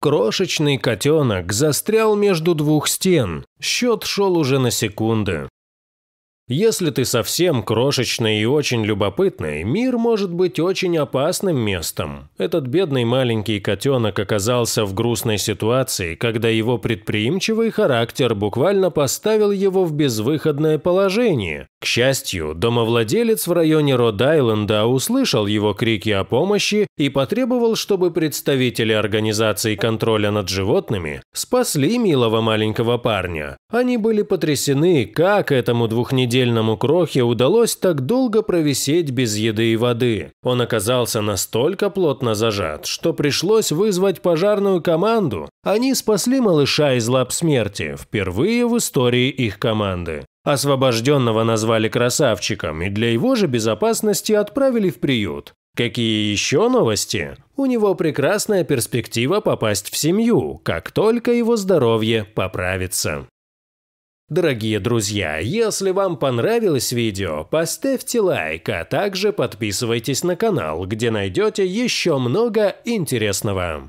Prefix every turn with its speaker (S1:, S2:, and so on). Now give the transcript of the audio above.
S1: Крошечный котенок застрял между двух стен, счет шел уже на секунды. Если ты совсем крошечный и очень любопытный, мир может быть очень опасным местом. Этот бедный маленький котенок оказался в грустной ситуации, когда его предприимчивый характер буквально поставил его в безвыходное положение, к счастью, домовладелец в районе Род-Айленда услышал его крики о помощи и потребовал, чтобы представители организации контроля над животными спасли милого маленького парня. Они были потрясены, как этому двухнедельному крохе удалось так долго провисеть без еды и воды. Он оказался настолько плотно зажат, что пришлось вызвать пожарную команду. Они спасли малыша из лап смерти, впервые в истории их команды. Освобожденного назвали красавчиком и для его же безопасности отправили в приют. Какие еще новости? У него прекрасная перспектива попасть в семью, как только его здоровье поправится. Дорогие друзья, если вам понравилось видео, поставьте лайк, а также подписывайтесь на канал, где найдете еще много интересного.